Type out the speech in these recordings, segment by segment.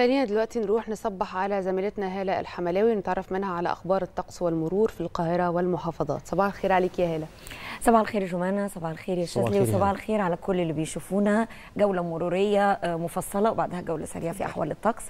خلينا دلوقتي نروح نصبح على زميلتنا هاله الحملاوي نتعرف منها على اخبار الطقس والمرور في القاهره والمحافظات صباح الخير عليك يا هاله صباح الخير جمانة صباح الخير يا شاذلي وصباح الخير على كل اللي بيشوفونا جولة مرورية آه، مفصلة وبعدها جولة سريعة في أحوال الطقس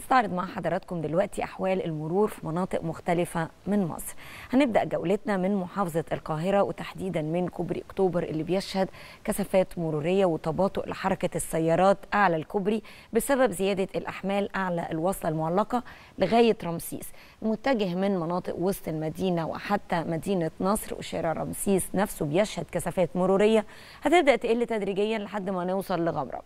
نستعرض مع حضراتكم دلوقتي أحوال المرور في مناطق مختلفة من مصر هنبدأ جولتنا من محافظة القاهرة وتحديدا من كوبري أكتوبر اللي بيشهد كثافات مرورية وتباطؤ لحركة السيارات أعلى الكوبري بسبب زيادة الأحمال أعلى الوصلة المعلقة لغاية رمسيس متجه من مناطق وسط المدينة وحتى مدينة نصر وشارع رمسيس نفسه نفسه بيشهد كثافات مروريه هتبدا تقل تدريجيا لحد ما نوصل لغمره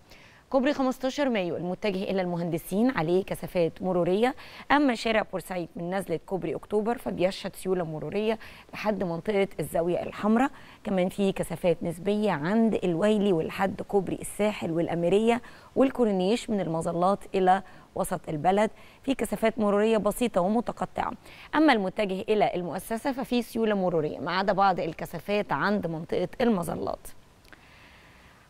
كوبري 15 مايو المتجه إلى المهندسين عليه كثافات مرورية أما شارع بورسعيد من نزلة كوبري أكتوبر فبيشهد سيولة مرورية لحد منطقة الزاوية الحمراء كمان في كثافات نسبية عند الويلي ولحد كوبري الساحل والأميرية والكورنيش من المظلات إلى وسط البلد في كثافات مرورية بسيطة ومتقطعة أما المتجه إلى المؤسسة ففي سيولة مرورية ما عدا بعض الكثافات عند منطقة المظلات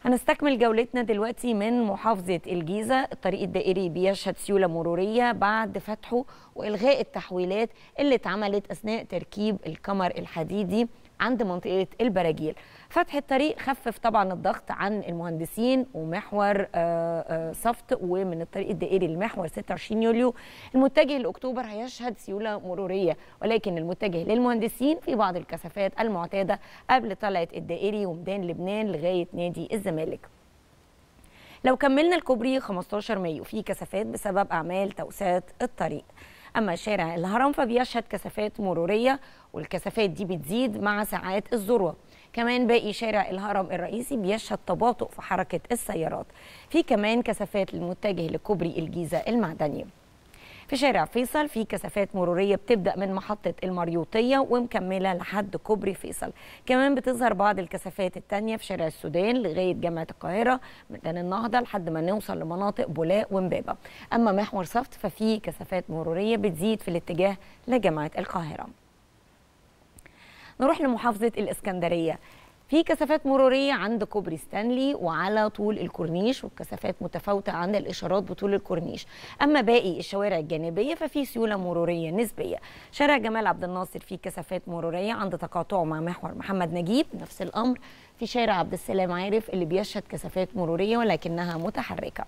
هنستكمل جولتنا دلوقتي من محافظة الجيزة الطريق الدائري بيشهد سيولة مرورية بعد فتحه وإلغاء التحويلات اللي اتعملت أثناء تركيب الكمر الحديدي عند منطقه البراجيل فتح الطريق خفف طبعا الضغط عن المهندسين ومحور آه، آه، صفت ومن الطريق الدائري لمحور 26 يوليو المتجه لاكتوبر هيشهد سيوله مروريه ولكن المتجه للمهندسين في بعض الكثافات المعتاده قبل طلعه الدائري وميدان لبنان لغايه نادي الزمالك لو كملنا الكوبري 15 مايو في كثافات بسبب اعمال توسعه الطريق أما شارع الهرم فبيشهد كثافات مرورية والكثافات دي بتزيد مع ساعات الذروة كمان باقي شارع الهرم الرئيسي بيشهد تباطؤ في حركة السيارات في كمان كثافات للمتجه لكوبري الجيزة المعدنية في شارع فيصل في كثافات مرورية بتبدأ من محطة المريوطية ومكملة لحد كوبري فيصل كمان بتظهر بعض الكثافات التانية في شارع السودان لغاية جامعة القاهرة ميدان النهضة لحد ما نوصل لمناطق بولاء ومبابة أما محور صفت ففي كثافات مرورية بتزيد في الاتجاه لجامعة القاهرة نروح لمحافظة الإسكندرية في كثافات مروريه عند كوبري ستانلي وعلى طول الكورنيش والكثافات متفاوته عند الاشارات بطول الكورنيش اما باقي الشوارع الجانبيه ففي سيوله مروريه نسبيه شارع جمال عبد الناصر فيه كثافات مروريه عند تقاطعه مع محور محمد نجيب نفس الامر في شارع عبد السلام عارف اللي بيشهد كثافات مروريه ولكنها متحركه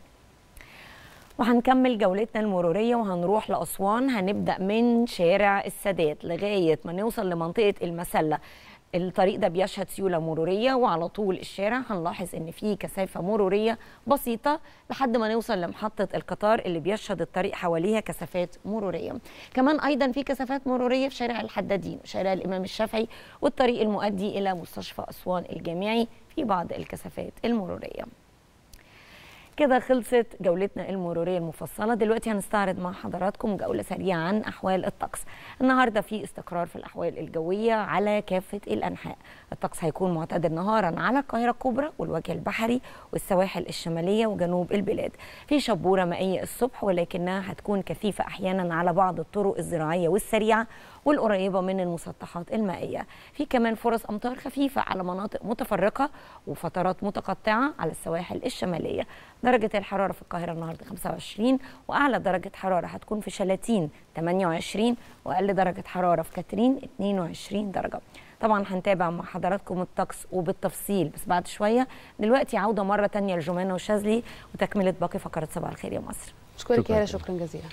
وهنكمل جولتنا المروريه وهنروح لاسوان هنبدا من شارع السادات لغايه ما نوصل لمنطقه المسله الطريق ده بيشهد سيوله مروريه وعلى طول الشارع هنلاحظ ان في كثافه مروريه بسيطه لحد ما نوصل لمحطه القطار اللي بيشهد الطريق حواليها كثافات مروريه كمان ايضا في كثافات مروريه في شارع الحدادين وشارع الامام الشافعي والطريق المؤدي الى مستشفى اسوان الجامعي في بعض الكثافات المروريه كده خلصت جولتنا المرورية المفصلة دلوقتي هنستعرض مع حضراتكم جولة سريعة عن أحوال الطقس النهاردة في استقرار في الأحوال الجوية على كافة الأنحاء الطقس هيكون معتدل نهارا على القاهرة الكبرى والوجه البحري والسواحل الشمالية وجنوب البلاد في شبورة مائية الصبح ولكنها هتكون كثيفة أحيانا على بعض الطرق الزراعية والسريعة والقريبة من المسطحات المائية في كمان فرص أمطار خفيفة على مناطق متفرقة وفترات متقطعة على السواحل الشمالية درجة الحرارة في القاهرة النهاردة 25 وأعلى درجة حرارة هتكون في شلاتين 28 وأقل درجة حرارة في كاترين 22 درجة طبعا هنتابع مع حضراتكم الطقس وبالتفصيل بس بعد شويه دلوقتي عوده مره تانية لجمانه وشاذلي وتكمله باقي فقره صباح الخير يا مصر اشكرك يا شكرا جزيلا